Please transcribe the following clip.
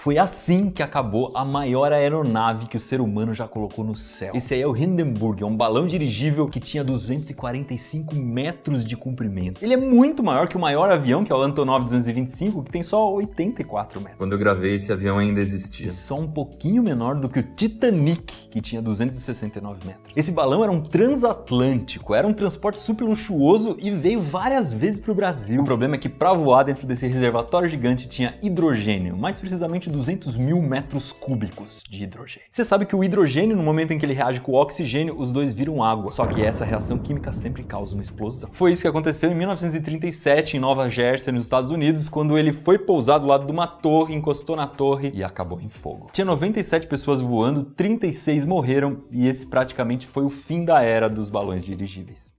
Foi assim que acabou a maior aeronave que o ser humano já colocou no céu. Esse aí é o Hindenburg, é um balão dirigível que tinha 245 metros de comprimento. Ele é muito maior que o maior avião, que é o Antonov 225, que tem só 84 metros. Quando eu gravei, esse avião ainda existia. E só um pouquinho menor do que o Titanic, que tinha 269 metros. Esse balão era um transatlântico, era um transporte super luxuoso e veio várias vezes para o Brasil. O problema é que para voar dentro desse reservatório gigante tinha hidrogênio, mais precisamente 200 mil metros cúbicos de hidrogênio. Você sabe que o hidrogênio, no momento em que ele reage com o oxigênio, os dois viram água. Só que essa reação química sempre causa uma explosão. Foi isso que aconteceu em 1937 em Nova Jersey, nos Estados Unidos, quando ele foi pousar do lado de uma torre, encostou na torre e acabou em fogo. Tinha 97 pessoas voando, 36 morreram e esse praticamente foi o fim da era dos balões dirigíveis.